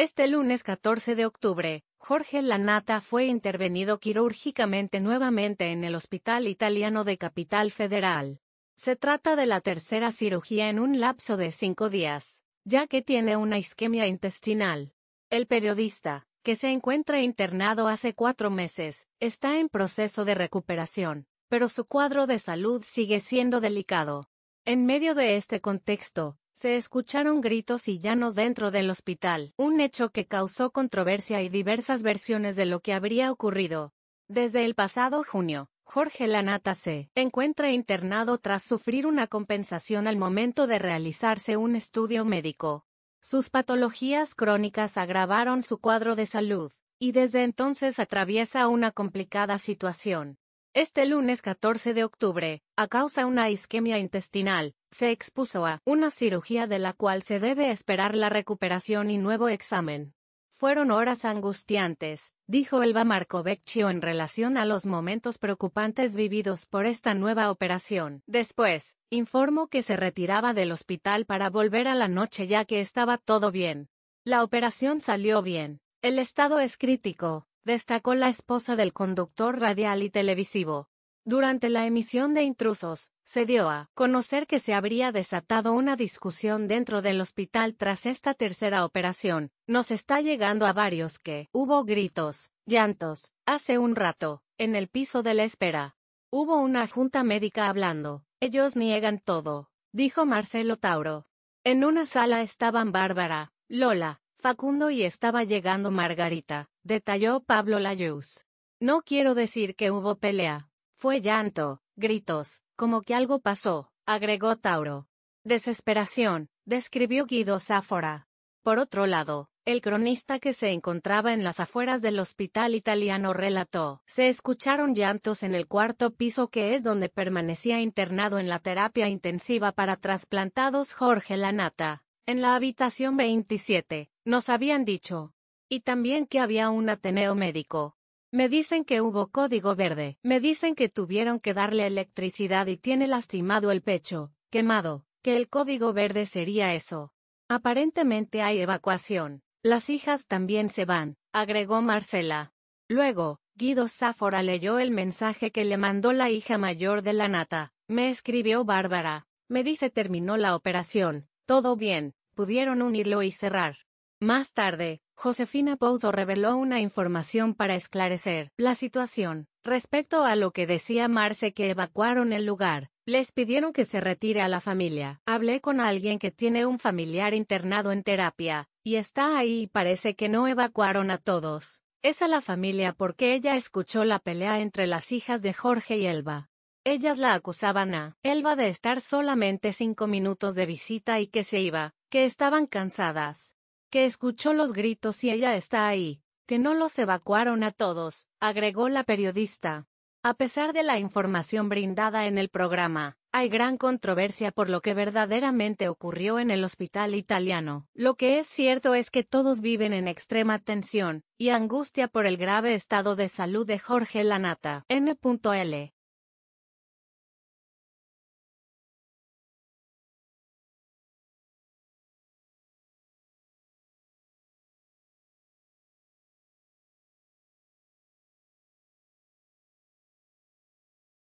Este lunes 14 de octubre, Jorge Lanata fue intervenido quirúrgicamente nuevamente en el Hospital Italiano de Capital Federal. Se trata de la tercera cirugía en un lapso de cinco días, ya que tiene una isquemia intestinal. El periodista, que se encuentra internado hace cuatro meses, está en proceso de recuperación, pero su cuadro de salud sigue siendo delicado. En medio de este contexto, se escucharon gritos y llanos dentro del hospital, un hecho que causó controversia y diversas versiones de lo que habría ocurrido. Desde el pasado junio, Jorge Lanata se encuentra internado tras sufrir una compensación al momento de realizarse un estudio médico. Sus patologías crónicas agravaron su cuadro de salud, y desde entonces atraviesa una complicada situación. Este lunes 14 de octubre, a causa de una isquemia intestinal, se expuso a una cirugía de la cual se debe esperar la recuperación y nuevo examen. Fueron horas angustiantes, dijo Elba Marcovecchio en relación a los momentos preocupantes vividos por esta nueva operación. Después, informó que se retiraba del hospital para volver a la noche ya que estaba todo bien. La operación salió bien. El estado es crítico, destacó la esposa del conductor radial y televisivo. Durante la emisión de Intrusos, se dio a conocer que se habría desatado una discusión dentro del hospital tras esta tercera operación. Nos está llegando a varios que hubo gritos, llantos, hace un rato, en el piso de la espera. Hubo una junta médica hablando, ellos niegan todo, dijo Marcelo Tauro. En una sala estaban Bárbara, Lola, Facundo y estaba llegando Margarita, detalló Pablo Layuz. No quiero decir que hubo pelea. Fue llanto, gritos, como que algo pasó, agregó Tauro. Desesperación, describió Guido Sáfora. Por otro lado, el cronista que se encontraba en las afueras del hospital italiano relató, se escucharon llantos en el cuarto piso que es donde permanecía internado en la terapia intensiva para trasplantados Jorge Lanata, en la habitación 27, nos habían dicho. Y también que había un ateneo médico. Me dicen que hubo código verde. Me dicen que tuvieron que darle electricidad y tiene lastimado el pecho, quemado, que el código verde sería eso. Aparentemente hay evacuación. Las hijas también se van, agregó Marcela. Luego, Guido Sáfora leyó el mensaje que le mandó la hija mayor de la nata. Me escribió Bárbara. Me dice terminó la operación, todo bien, pudieron unirlo y cerrar. Más tarde, Josefina Pouso reveló una información para esclarecer la situación. Respecto a lo que decía Marce que evacuaron el lugar, les pidieron que se retire a la familia. Hablé con alguien que tiene un familiar internado en terapia, y está ahí y parece que no evacuaron a todos. Es a la familia porque ella escuchó la pelea entre las hijas de Jorge y Elba. Ellas la acusaban a Elba de estar solamente cinco minutos de visita y que se iba, que estaban cansadas, que escuchó los gritos y ella está ahí, que no los evacuaron a todos, agregó la periodista. A pesar de la información brindada en el programa, hay gran controversia por lo que verdaderamente ocurrió en el hospital italiano. Lo que es cierto es que todos viven en extrema tensión y angustia por el grave estado de salud de Jorge Lanata. N.L.